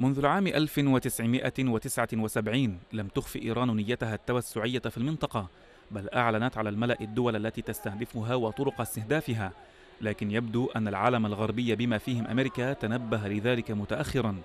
منذ العام 1979 لم تخف إيران نيتها التوسعية في المنطقة بل أعلنت على الملأ الدول التي تستهدفها وطرق استهدافها لكن يبدو أن العالم الغربي بما فيهم أمريكا تنبه لذلك متأخرا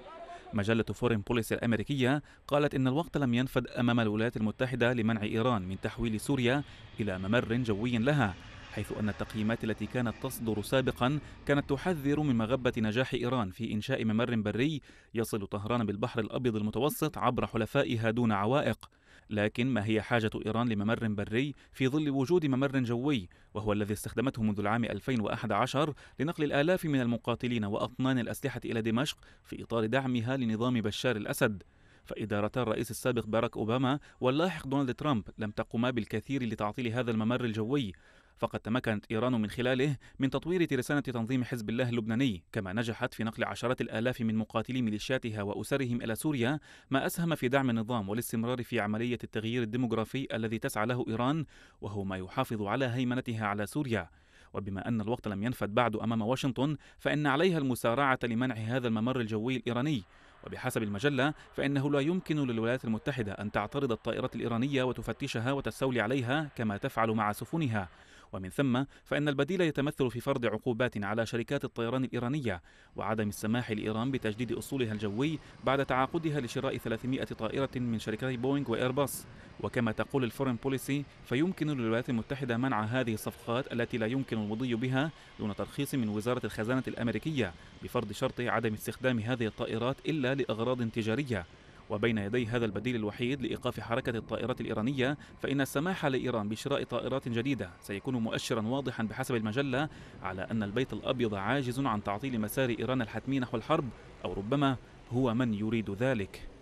مجلة فورين بوليسي الأمريكية قالت إن الوقت لم ينفد أمام الولايات المتحدة لمنع إيران من تحويل سوريا إلى ممر جوي لها حيث أن التقييمات التي كانت تصدر سابقا كانت تحذر من مغبة نجاح إيران في إنشاء ممر بري يصل طهران بالبحر الأبيض المتوسط عبر حلفائها دون عوائق لكن ما هي حاجة إيران لممر بري في ظل وجود ممر جوي وهو الذي استخدمته منذ العام 2011 لنقل الآلاف من المقاتلين وأطنان الأسلحة إلى دمشق في إطار دعمها لنظام بشار الأسد فإدارتا الرئيس السابق باراك أوباما واللاحق دونالد ترامب لم تقما بالكثير لتعطيل هذا الممر الجوي فقد تمكنت إيران من خلاله من تطوير ترسانة تنظيم حزب الله اللبناني كما نجحت في نقل عشرات الآلاف من مقاتلي ميليشياتها وأسرهم إلى سوريا ما أسهم في دعم النظام والاستمرار في عملية التغيير الديموغرافي الذي تسعى له إيران وهو ما يحافظ على هيمنتها على سوريا وبما أن الوقت لم ينفد بعد أمام واشنطن فإن عليها المسارعة لمنع هذا الممر الجوي الإيراني وبحسب المجلة فإنه لا يمكن للولايات المتحدة أن تعترض الطائرات الإيرانية وتفتشها وتستولي عليها كما تفعل مع سفنها ومن ثم فإن البديل يتمثل في فرض عقوبات على شركات الطيران الإيرانية وعدم السماح لإيران بتجديد أصولها الجوي بعد تعاقدها لشراء 300 طائرة من شركتي بوينغ وإيرباص وكما تقول الفورن بوليسي فيمكن للولايات المتحدة منع هذه الصفقات التي لا يمكن المضي بها دون ترخيص من وزارة الخزانة الأمريكية بفرض شرط عدم استخدام هذه الطائرات إلا لأغراض تجارية وبين يدي هذا البديل الوحيد لإيقاف حركة الطائرات الإيرانية فإن السماح لإيران بشراء طائرات جديدة سيكون مؤشرا واضحا بحسب المجلة على أن البيت الأبيض عاجز عن تعطيل مسار إيران الحتمي نحو الحرب أو ربما هو من يريد ذلك